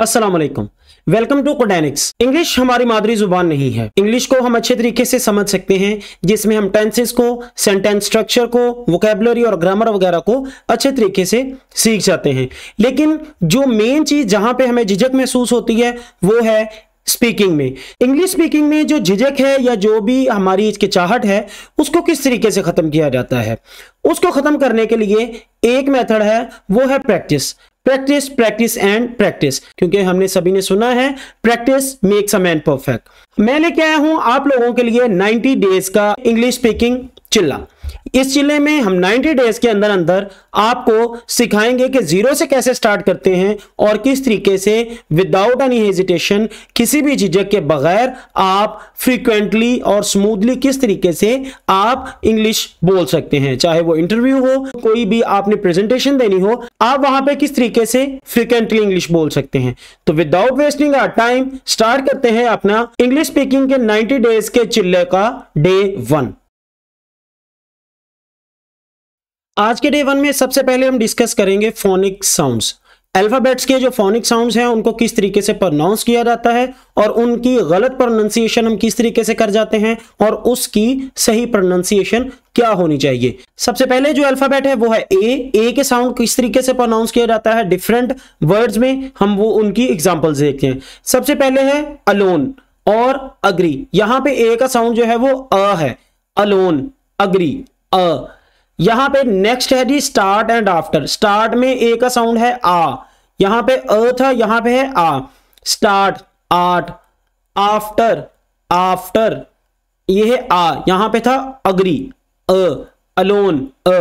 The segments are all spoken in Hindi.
Aslam welcome to Codenics English हमारी मादरी जुबान नहीं है इंग्लिश को हम अच्छे तरीके से समझ सकते हैं जिसमें हम टेंसेस को सेंटेंस स्ट्रक्चर को वोकेबलरी और ग्रामर वगैरह को अच्छे तरीके से सीख जाते हैं लेकिन जो मेन चीज जहां पे हमें झिझक महसूस होती है वो है स्पीकिंग में इंग्लिश स्पीकिंग में जो झिझक है या जो भी हमारी हिचकिचाहट है उसको किस तरीके से ख़त्म किया जाता है उसको ख़त्म करने के लिए एक मेथड है वो है practice practice practice and practice क्योंकि हमने सभी ने सुना है practice makes a man perfect मैं लेके आया हूं आप लोगों के लिए 90 डेज का इंग्लिश स्पीकिंग चिल्ला इस चिल्ले में हम 90 डेज के अंदर अंदर आपको सिखाएंगे कि जीरो से कैसे स्टार्ट करते हैं और किस तरीके से विदाउट एनी हेजिटेशन किसी भी झिझक के बगैर आप फ्रीक्वेंटली और स्मूथली किस तरीके से आप इंग्लिश बोल सकते हैं चाहे वो इंटरव्यू हो कोई भी आपने प्रेजेंटेशन देनी हो आप वहां पे किस तरीके से फ्रीक्वेंटली इंग्लिश बोल सकते हैं तो without wasting our time start करते हैं अपना इंग्लिश स्पीकिंग के नाइन्टी डेज के चिल्ले का डे वन आज के डे वन में सबसे पहले हम डिस्कस करेंगे फोनिक साउंड्स अल्फ़ाबेट्स के जो फोनिक साउंड्स हैं उनको किस तरीके से प्रोनाउंस किया जाता है और उनकी गलत प्रोनाउंसिएशन हम किस तरीके से कर जाते हैं और उसकी सही प्रोनाउंसिएशन क्या होनी चाहिए सबसे पहले जो अल्फ़ाबेट है वो है ए ए के साउंड किस तरीके से प्रोनाउंस किया जाता है डिफरेंट वर्ड्स में हम वो उनकी एग्जाम्पल्स देखते हैं सबसे पहले है अलोन और अग्री यहां पे ए का साउंड जो है वो अ है अलोन अग्री अ यहां पे नेक्स्ट है G start and after start में ए का साउंड है आ यहां पे अ था यहां पे है आ स्टार्ट आर्ट आफ्टर आफ्टर ये है आ यहां पे था agree a alone a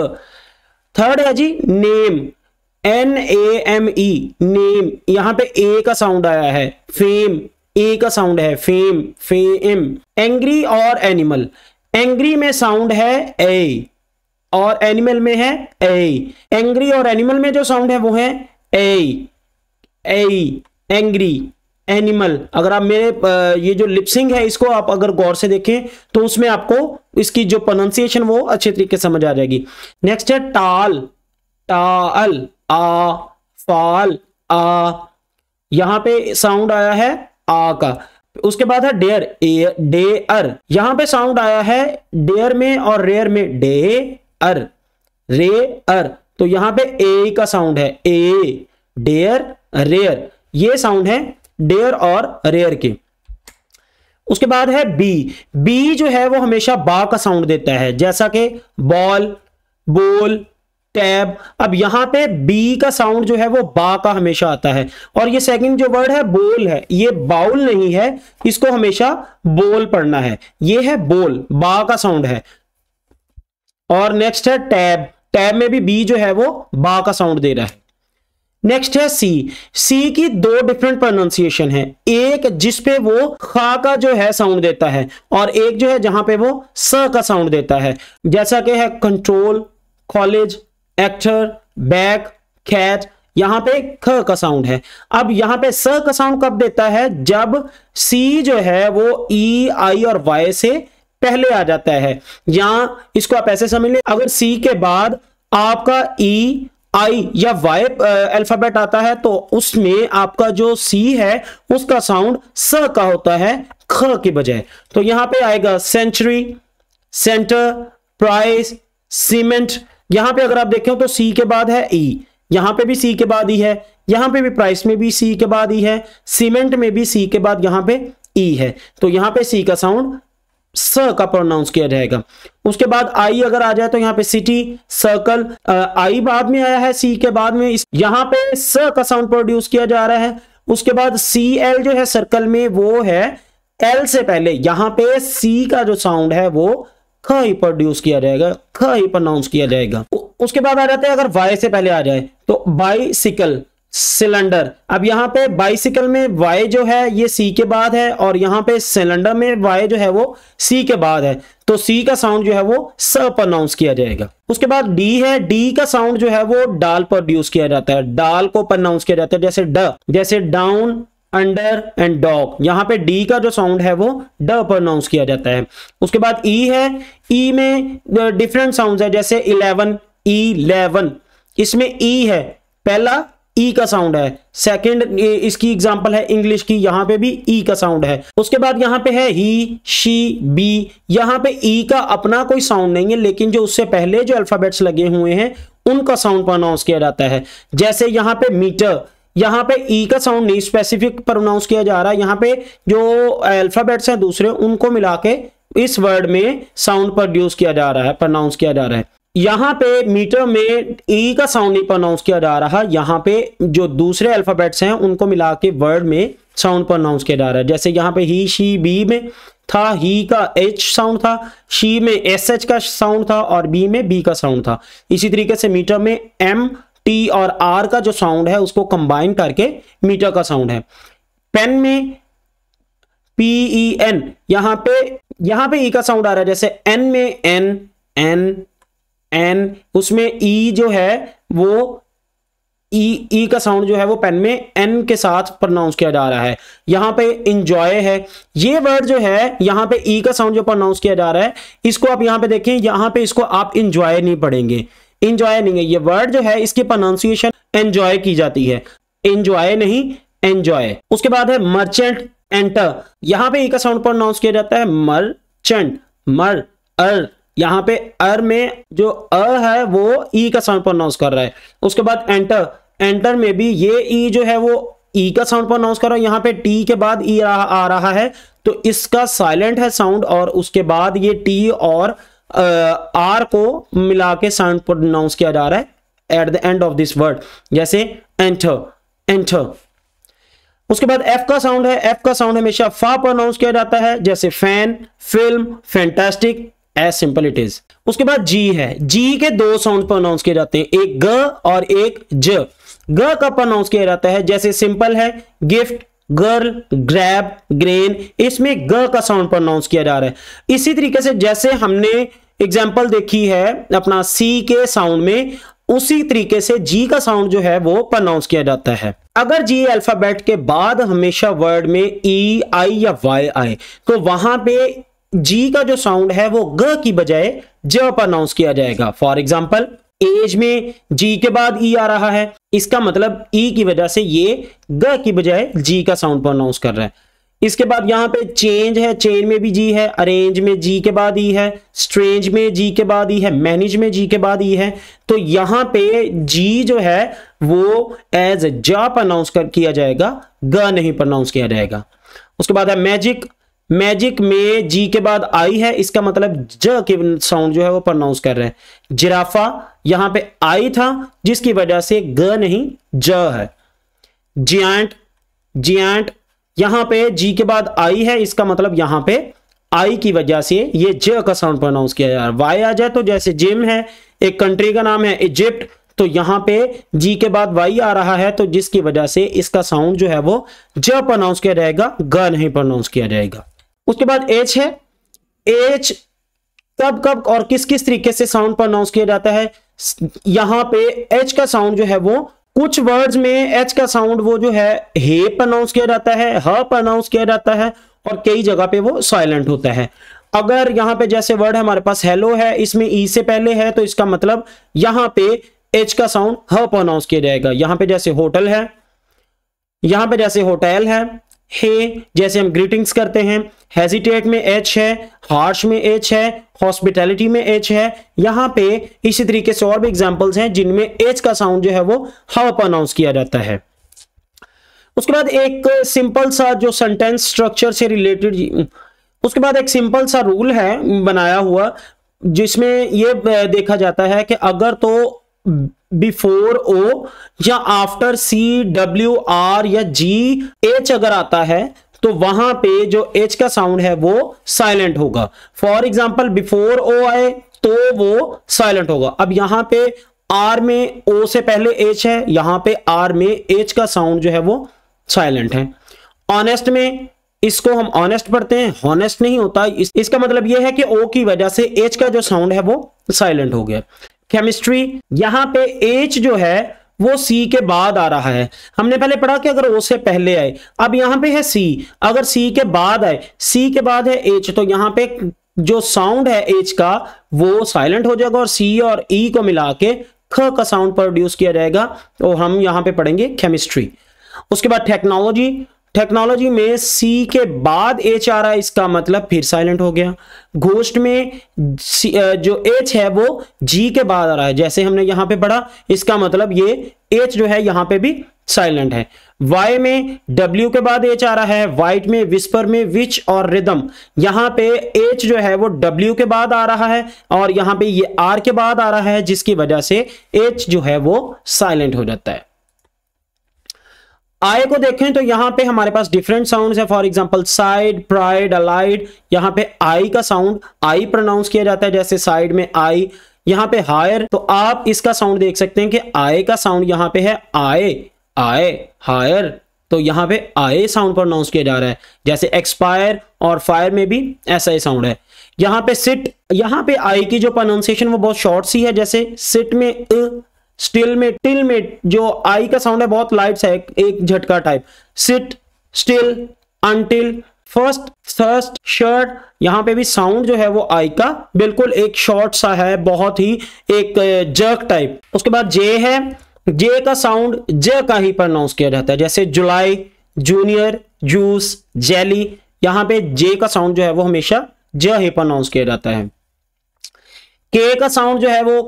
third है जी name N A M E name यहां पे ए का साउंड आया है फेम ए का साउंड है फेम फेम एंग्री और एनिमल एंग्री में साउंड है ए और एनिमल में है ए एंग्री और एनिमल में जो साउंड है वो है ए एंग्री एनिमल अगर आप मेरे ये जो लिपसिंग है इसको आप अगर गौर से देखें तो उसमें आपको इसकी जो प्रोनाउंसिएशन वो अच्छे तरीके समझ आ जाएगी नेक्स्ट है टाल टाल आ फाल आ यहां पे साउंड आया है आ का उसके बाद है डेयर डेयर यहां पे साउंड आया है डेयर में और रेयर में डे अर रे अर तो यहां पे ए का साउंड है ए डेयर रेयर ये साउंड है डेयर और रेयर के उसके बाद है बी बी जो है वो हमेशा बा का साउंड देता है जैसा कि बॉल बोल टैब अब यहां पे बी का साउंड जो है वो बा का हमेशा आता है और ये सेकंड जो वर्ड है बोल है ये बाउल नहीं है इसको हमेशा बोल पढ़ना है ये है बोल बा का साउंड है और नेक्स्ट है टैब टैब में भी बी जो है वो बा का साउंड दे रहा है नेक्स्ट है सी सी की दो डिफरेंट प्रोनाउंसिएशन है एक जिस पे वो खा का जो है साउंड देता है और एक जो है जहां पे वो स का साउंड देता है जैसा कि है कंट्रोल कॉलेज एक्टर बैक खैच यहां पे ख का साउंड है अब यहां पे स का साउंड कब देता है जब सी जो है वो ई e, आई और वाई से पहले आ जाता है यहां इसको आप ऐसे समझ लें अगर सी के बाद आपका ई e, आई या वाई अल्फाबेट आता है तो उसमें आपका जो सी है उसका साउंड स का होता है ख के बजाय तो यहां पे आएगा सेंचुरी सेंटर प्राइस सीमेंट यहां पे अगर आप देखें तो सी के बाद है ई e। यहां पे भी सी के बाद ही e है यहां पे भी प्राइस में भी सी के बाद ही है सीमेंट में भी सी के बाद यहां पे ई है तो यहां पे सी का साउंड स का प्रोनाउंस किया जाएगा उसके बाद आई अगर आ जाए तो यहाँ पे सिटी सर्कल आई बाद में आया है सी के बाद में इस यहाँ पे स का साउंड प्रोड्यूस किया जा रहा है उसके बाद सी एल जो है सर्कल में वो है एल से पहले यहाँ पे सी का जो साउंड है वो ख ही प्रोड्यूस किया जाएगा ख ही प्रोनाउंस किया जाएगा उसके बाद आ जाते हैं अगर वाई से पहले आ जाए तो बाई सिकल सिलेंडर अब यहां पे बाइसिकल में वाई जो है ये सी के बाद है और यहां पे सिलेंडर में वाई जो है वो सी के बाद है तो सी का साउंड जो है वो स प्रनाउंस किया जाएगा उसके बाद डी है डी का साउंड जो है वो डाल प्रोड्यूस किया जाता है डाल को प्रनाउंस किया जाता है जैसे ड जैसे डाउन अंडर एंड डॉग यहां पे डी का जो साउंड है वो ड प्रोनाउंस किया जाता है उसके बाद ई e है ई e में डिफरेंट साउंड है जैसे इलेवन लेवन इसमें ई e है पहला ई e का साउंड है सेकंड इसकी एग्जांपल है इंग्लिश की यहां पे भी ई e का साउंड है उसके बाद यहां पे है ही शी बी यहां पे ई e का अपना कोई साउंड नहीं है लेकिन जो उससे पहले जो अल्फाबेट्स लगे हुए हैं उनका साउंड प्रोनाउंस किया जाता है जैसे यहां पे मीटर यहाँ पे ई का साउंड नहीं स्पेसिफिक प्रोनाउंस किया जा रहा है यहाँ पे जो अल्फाबेट्स हैं दूसरे उनको मिला के इस वर्ड में साउंड प्रोड्यूस किया जा रहा है प्रोनाउंस किया जा रहा है यहां पे मीटर में ई e का साउंड नहीं प्रोनाउंस किया जा रहा यहां पे जो दूसरे अल्फाबेट्स हैं उनको मिला के वर्ड में साउंड प्रोनाउंस किया जा रहा है जैसे यहाँ पे ही शी बी में था ही का एच साउंड था शी में एस एच का साउंड था और बी में बी का साउंड था इसी तरीके से मीटर में एम टी और आर का जो साउंड है उसको कंबाइन करके मीटर का साउंड है पेन में पी ई e, एन यहां पे यहां पे ई e का साउंड आ रहा है जैसे एन में एन एन एन उसमें ई e जो है वो ई e, e का साउंड जो है वो पेन में एन के साथ प्रोनाउंस किया जा रहा है यहां पे इंजॉय है ये वर्ड जो है यहां पे ई e का साउंड जो प्रोनाउंस किया जा रहा है इसको आप यहां पे देखें यहां पे इसको आप इंजॉय नहीं पढ़ेंगे इंजॉय नहीं है ये वर्ड जो है इसकी प्रोनाउंसिएशन एंजॉय की जाती है इंजॉय नहीं एंजॉय उसके बाद है मर्चेंट एंटर यहां पर ई का साउंड प्रोनाउंस किया जाता है मर चंट मर अर यहां पे अर में जो अ है वो ई का साउंड प्रोनाउंस कर रहा है उसके बाद एंटर एंटर में भी ये ई जो है वो ई का साउंड प्रोनाउंस कर रहा है यहां पे टी के बाद ई e आ रहा है तो इसका साइलेंट है साउंड और उसके बाद ये टी और आर को मिला के साउंड प्रोनाउंस किया जा रहा है at the end of this word जैसे एंटर एंटर उसके बाद एफ का साउंड है एफ का साउंड हमेशा फा प्रोनाउंस किया जाता है जैसे fan film fantastic as simple it is उसके बाद जी है जी के दो साउंड प्रोनाउंस किए जाते हैं एक ग और एक ज ग का प्रोनाउंस किया जाता है जैसे सिंपल है गिफ्ट गर्ल ग्रैब ग्रेन इसमें ग का साउंड प्रोनाउंस किया जा रहा है इसी तरीके से जैसे हमने एग्जाम्पल देखी है अपना सी के साउंड में उसी तरीके से जी का साउंड जो है वो प्रोनाउंस किया जाता है अगर जी अल्फाबेट के बाद हमेशा वर्ड में ई e, आई या वाई आए तो वहां पे जी का जो साउंड है वो ग की बजाय ज अनाउंस किया जाएगा फॉर एग्जाम्पल एज में जी के बाद ई e आ रहा है इसका मतलब ई e की वजह से ये ग की बजाय जी का साउंड प्रोनाउंस कर रहा है इसके बाद यहां पे चेंज है चेन में भी जी है अरेंज में जी के बाद ई e है स्ट्रेंज में जी के बाद ई है मैनेज में जी के बाद ई है तो यहां पे जी जो है वो एज जा प्रनाउंस कर किया जाएगा ग नहीं प्रोनाउंस किया जाएगा उसके बाद है मैजिक मैजिक में जी के बाद आई है इसका मतलब ज के साउंड जो है वो प्रोनाउंस कर रहे हैं जिराफा यहां पे आई था जिसकी वजह से ग नहीं ज है जियांट जियांट यहां पे जी के बाद आई है इसका मतलब यहां पे आई की वजह से ये ज का साउंड प्रोनाउंस किया जा रहा है वाई आ जाए तो जैसे जिम है एक कंट्री का नाम है इजिप्ट तो यहां पे जी के बाद वाई आ रहा है तो जिसकी वजह से इसका साउंड जो है वो ज प्रोनाउंस किया जाएगा ग नहीं प्रोनाउंस किया जाएगा उसके बाद एच है एच कब कब और किस किस तरीके से साउंड प्रोनाउंस किया जाता है यहां पे एच का साउंड जो है वो कुछ वर्ड्स में एच का साउंड वो जो है हे प्रोनाउंस किया जाता है ह प्रोनाउंस किया जाता है और कई जगह पे वो साइलेंट होता है अगर यहां पे जैसे वर्ड हमारे पास हेलो है इसमें ई e से पहले है तो इसका मतलब यहां पे एच का साउंड ह प्रोनाउंस किया जाएगा यहां पे जैसे होटल है यहां पे जैसे होटल है हे जैसे हम ग्रीटिंग्स करते हैं हेजिटेट में एच है हार्श में एच है हॉस्पिटैलिटी में एच है यहां पे इसी तरीके से और भी एग्जाम्पल्स हैं जिनमें एच का साउंड जो है वो हव अनाउंस किया जाता है उसके बाद एक सिंपल सा जो सेंटेंस स्ट्रक्चर से रिलेटेड उसके बाद एक सिंपल सा रूल है बनाया हुआ जिसमें ये देखा जाता है कि अगर तो बिफोर ओ या आफ्टर सी डब्ल्यू आर या जी एच अगर आता है तो वहां पे जो एच का साउंड है वो साइलेंट होगा फॉर एग्जाम्पल बिफोर ओ आए तो वो साइलेंट होगा अब यहां पे आर में ओ से पहले एच है यहां पे आर में एच का साउंड जो है वो साइलेंट है ऑनेस्ट में इसको हम ऑनेस्ट पढ़ते हैं हॉनेस्ट नहीं होता इस, इसका मतलब यह है कि ओ की वजह से एच का जो साउंड है वो साइलेंट हो गया केमिस्ट्री यहां पे एच जो है वो सी के बाद आ रहा है हमने पहले पढ़ा कि अगर ओ से पहले आए अब यहां पे है सी अगर सी के बाद आए सी के बाद है एच तो यहां पे जो साउंड है एच का वो साइलेंट हो जाएगा और सी और ई e को मिला के ख का साउंड प्रोड्यूस किया जाएगा तो हम यहां पे पढ़ेंगे केमिस्ट्री उसके बाद टेक्नोलॉजी टेक्नोलॉजी में सी के बाद एच आ रहा है इसका मतलब फिर साइलेंट हो गया घोष्ट में जो एच है वो जी के बाद आ रहा है जैसे हमने यहां पे पढ़ा इसका मतलब ये एच जो है यहां पे भी साइलेंट है वाई में डब्ल्यू के बाद एच आ रहा है वाइट में विस्पर में विच और रिदम यहां पे एच जो है वो डब्ल्यू के बाद आ रहा है और यहां पे ये आर के बाद आ रहा है जिसकी वजह से एच जो है वो साइलेंट हो जाता है आय को देखें तो यहां पे हमारे पास डिफरेंट साउंड है for example side pride allied यहां पे आई का साउंड आई प्रोनाउंस किया जाता है जैसे साइड में आई यहां पे हायर तो आप इसका साउंड देख सकते हैं कि आय का साउंड यहां पे है आय आय हायर तो यहां पे आय साउंड प्रोनाउंस किया जा रहा है जैसे एक्सपायर और फायर में भी ऐसा ही साउंड है यहां पे सिट यहां पे आई की जो प्रोनाउंसिएशन वो बहुत शॉर्ट सी है जैसे सिट में स्टिल में टिल जो आई का साउंड है बहुत लाइट है एक झटका type sit still until first thirst shirt यहां पे भी साउंड जो है वो आई का बिल्कुल एक शॉर्ट सा है बहुत ही एक जर्क टाइप उसके बाद जे है जे का साउंड ज का ही प्रनाउंस किया जाता है जैसे जुलाई जूनियर जूस जेली यहां पे जे का साउंड जो है वो हमेशा ज ही प्रनाउंस किया जाता है के का साउंड जो है वो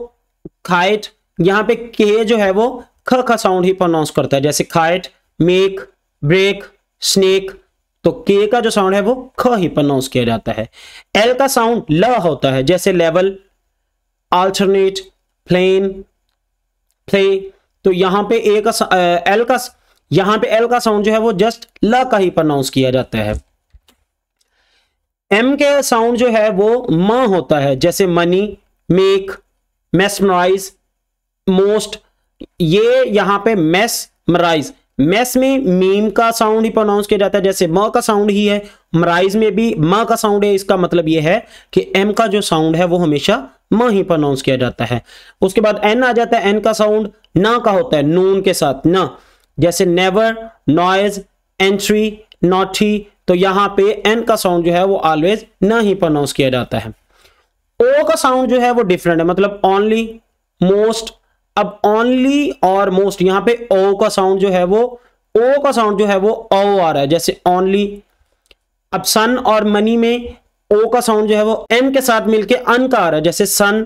खाइट यहां पे के जो है वो ख ख साउंड ही प्रोनाउंस करता है जैसे खाइट मेक ब्रेक स्नेक तो के का जो साउंड है वो ख ही प्रोनाउंस किया जाता है एल का साउंड ल होता है जैसे लेवल आल्टरनेट प्लेन प्ले तो यहां पे ए का एल का यहां पे एल का साउंड जो है वो जस्ट ल का ही प्रोनाउंस किया जाता है एम के साउंड जो है वो म होता है जैसे मनी मेक मेस्मराइज मोस्ट ये यहां पे मैस मराइज मैस में मीम का साउंड ही प्रोनाउंस किया जाता है जैसे म का साउंड ही है मराइज में भी म का साउंड है इसका मतलब ये है कि एम का जो साउंड है वो हमेशा म ही प्रोनाउंस किया जाता है उसके बाद एन आ जाता है एन का साउंड न का होता है नून के साथ न जैसे नेवर नॉइज एंट्री नॉटी तो यहां पे एन का साउंड जो है वो ऑलवेज ना ही प्रोनाउंस किया जाता है ओ का साउंड जो है वो डिफरेंट है मतलब ओनली मोस्ट अब ओनली और मोस्ट यहां पे ओ का साउंड जो है वो ओ का साउंड जो है वो ओ आ रहा है जैसे ओनली अब सन और मनी में ओ का साउंड जो है वो एन के साथ मिलके अन का आ रहा है जैसे सन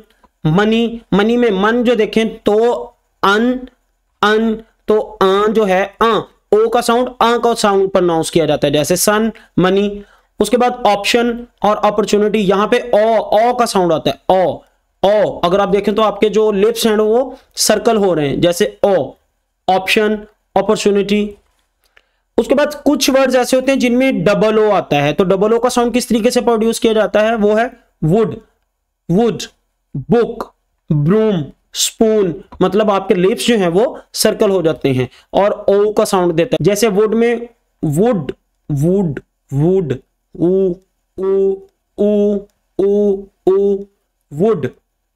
मनी मनी में मन जो देखें तो अन अन तो आ जो है आ ओ का साउंड आ का साउंड प्रोनाउंस किया जाता है जैसे सन मनी उसके बाद ऑप्शन और अपॉर्चुनिटी यहां पे ओ ओ का साउंड आता है ओ ओ अगर आप देखें तो आपके जो लिप्स हैं वो सर्कल हो रहे हैं जैसे ओ ऑप्शन अपॉर्चुनिटी उसके बाद कुछ वर्ड्स ऐसे होते हैं जिनमें डबल ओ आता है तो डबल ओ का साउंड किस तरीके से प्रोड्यूस किया जाता है वो है wood wood book broom spoon मतलब आपके लिप्स जो हैं वो सर्कल हो जाते हैं और ओ का साउंड देता है जैसे वुड में वुड वुड वुड ऊ ऊ ऊ ऊ wood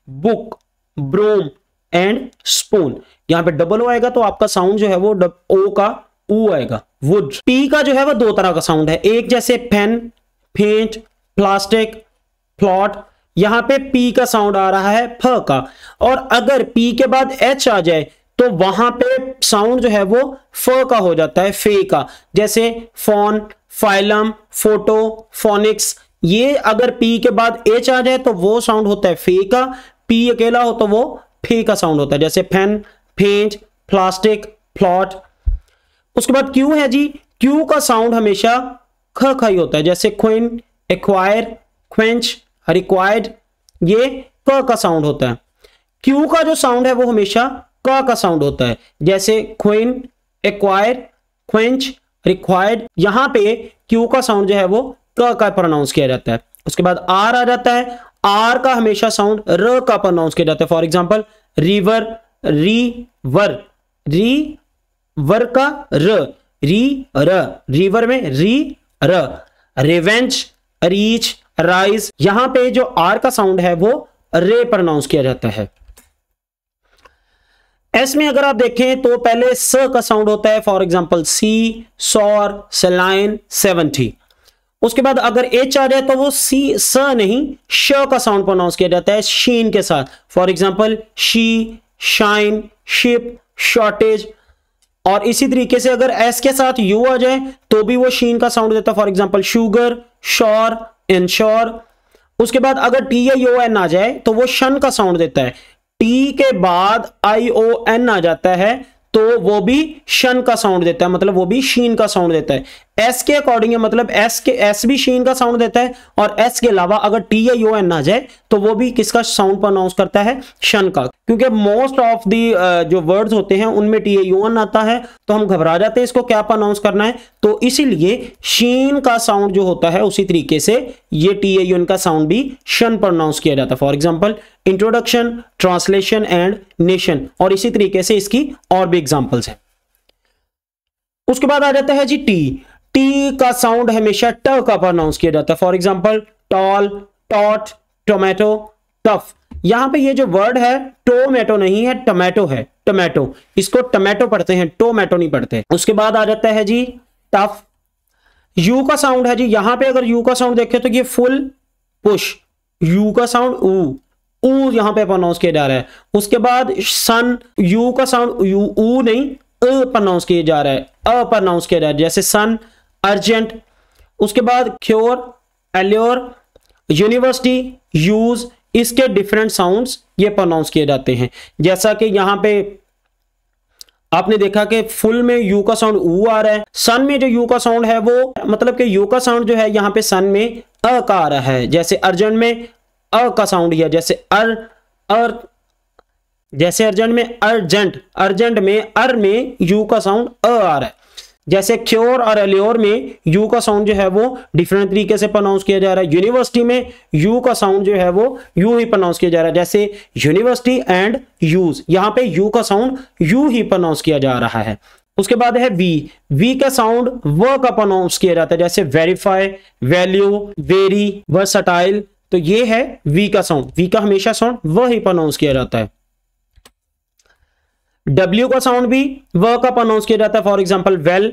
book broom and spoon यहां पे डबल ओ आएगा तो आपका साउंड जो है वो ओ का ऊ आएगा वो पी का जो है वो दो तरह का साउंड है एक जैसे पेन फेंट प्लास्टिक फ्लॉट यहां पे पी का साउंड आ रहा है फ का और अगर पी के बाद एच आ जाए तो वहां पे साउंड जो है वो फ का हो जाता है फे का जैसे फोन फाइलम फोटो फोनिक्स ये अगर पी के बाद एच आ जाए तो वो साउंड होता है फे का पी अकेला हो तो वो फे का साउंड होता है जैसे फैन फेंच प्लास्टिक फ्लॉट उसके बाद क्यू है जी क्यू का साउंड हमेशा ख खाई होता है जैसे क्विन एक्वायर क्वेंच रिक्वायर्ड ये क का साउंड होता है क्यू का जो साउंड है वो हमेशा क का साउंड होता है जैसे क्विन एक्वायर क्वेंच रिक्वायर्ड यहां पे क्यू का साउंड जो है वो क का प्रोनाउंस किया जाता है उसके बाद आर आ जाता है आर का हमेशा साउंड र का प्रोनाउंस किया जाता है फॉर एग्जाम्पल रिवर री वर री वर का र री र रिवर में री र रिवेंच रीच राइज यहां पे जो आर का साउंड है वो रे प्रोनाउंस किया जाता है एस में अगर आप देखें तो पहले स का साउंड होता है फॉर एग्जाम्पल सी सौर सेलाइन सेवेंटी उसके बाद अगर एच आ रहा है तो वो सी स नहीं श का साउंड प्रोनाउंस किया जाता है शीन के साथ for example she shine ship shortage और इसी तरीके से अगर एस के साथ यू आ जाए तो भी वो शीन का साउंड देता है for example sugar shore insure उसके बाद अगर टी या यू एन आ जाए तो वो शन का साउंड देता है टी के बाद आई ओ एन आ जाता है तो वो भी शन का साउंड देता है मतलब वो भी शीन का साउंड देता है एस के अकॉर्डिंग है मतलब एस के एस भी शीन का साउंड देता है और एस के अलावा अगर टी या यू एन आ जाए तो वो भी किसका साउंड प्रोनाउंस करता है शन का क्योंकि मोस्ट ऑफ दी जो वर्ड्स होते हैं उनमें टी यू एन आता है तो हम घबरा जाते हैं इसको क्या प्रोनाउंस करना है तो इसीलिए शीन का साउंड जो होता है उसी तरीके से ये टी यू एन का साउंड भी शन प्रोनाउंस किया जाता है for example introduction translation and nation और इसी तरीके से इसकी और भी एग्जाम्पल्स है उसके बाद आ जाता है जी टी टी का साउंड हमेशा ट का प्रोनाउंस किया जाता है for example tall taught tomato tough यहां पे ये जो वर्ड है टोमेटो नहीं है टोमेटो है टोमेटो इसको टोमेटो पढ़ते हैं टोमेटो नहीं पढ़ते उसके बाद आ जाता है जी टफ यू का साउंड है जी यहां पे अगर यू का साउंड देखे तो ये फुल पुश यू का साउंड ऊ ऊ यहां पे प्रोनाउंस किया जा रहा है उसके बाद सन यू का साउंड यू ऊ नहीं अ प्रोनाउंस किया जा रहा है अ प्रोनाउंस किया जा रहा है जैसे सन अर्जेंट उसके बाद क्योर एल्योर यूनिवर्सिटी यूज इसके डिफरेंट साउंड्स ये प्रोनाउंस किए जाते हैं जैसा कि यहां पे आपने देखा कि फुल में यू का साउंड ऊ आ रहा है सन में जो यू का साउंड है वो मतलब कि यू का साउंड जो है यहां पे सन में अ का आ रहा है जैसे अर्जेंट में अ का साउंड या जैसे अर अर जैसे अर्जेंट में अर्जेंट अर्जेंट में अर में यू का साउंड अ आ रहा है जैसे क्योर और एलियोर में यू का साउंड जो है वो डिफरेंट तरीके से प्रोनाउंस किया जा रहा है यूनिवर्सिटी में यू का साउंड जो है वो यू ही प्रोनाउंस किया जा रहा है जैसे यूनिवर्सिटी एंड यूज यहां पे यू का साउंड यू ही प्रोनाउंस किया जा रहा है उसके बाद है वी वी का साउंड व का प्रोनाउंस किया जाता है जैसे वेरीफाई वैल्यू वेरी वर्सटाइल तो ये है वी का साउंड वी का हमेशा साउंड व ही प्रोनाउंस किया जाता है डब्ल्यू का साउंड भी व का प्रोनाउंस किया जाता है for example well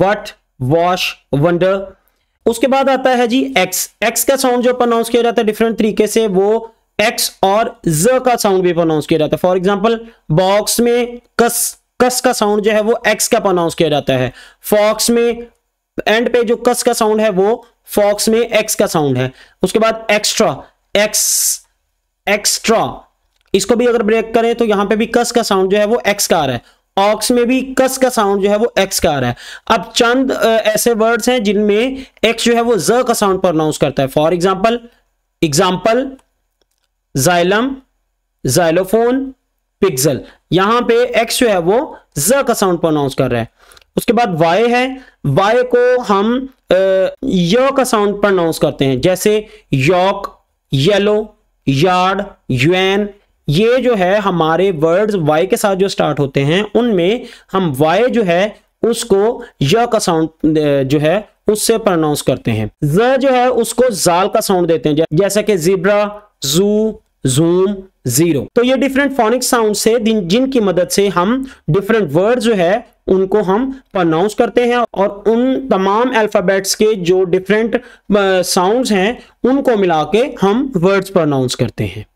what wash wonder उसके बाद आता है जी एक्स एक्स का साउंड जो प्रोनाउंस किया जाता है डिफरेंट तरीके से वो एक्स और ज का साउंड भी प्रोनाउंस किया जाता है फॉर एग्जाम्पल बॉक्स में कस कस का साउंड जो है वो एक्स का प्रोनाउंस किया जाता है फॉक्स में एंड पे जो कस का साउंड है वो फॉक्स में एक्स का साउंड है उसके बाद एक्स्ट्रा एक्स एक्स्ट्रा इसको भी अगर ब्रेक करें तो यहां पे भी कस का साउंड जो है वो एक्स का आ रहा है ऑक्स में भी कस का साउंड जो है वो एक्स का आ रहा है अब चंद ऐसे वर्ड्स हैं जिनमें एक्स जो है वो ज का साउंड प्रोनाउंस करता है for example example xylem xylophone pixel यहां पे एक्स जो है वो ज का साउंड प्रोनाउंस कर रहा है उसके बाद वाई है वाई को हम य का साउंड प्रोनाउंस करते हैं जैसे यॉक येलो यार्ड यूएन ये जो है हमारे वर्ड्स वाई के साथ जो स्टार्ट होते हैं उनमें हम वाई जो है उसको य का साउंड जो है उससे प्रोनाउंस करते हैं ज जो है उसको जाल का साउंड देते हैं जैसे कि जिब्रा जू जूम जीरो तो ये डिफरेंट फोनिक साउंड से जिनकी मदद से हम डिफरेंट वर्ड जो है उनको हम प्रोनाउंस करते हैं और उन तमाम अल्फ़ाबेट्स के जो डिफरेंट साउंड्स हैं उनको मिला के हम वर्ड्स प्रोनाउंस करते हैं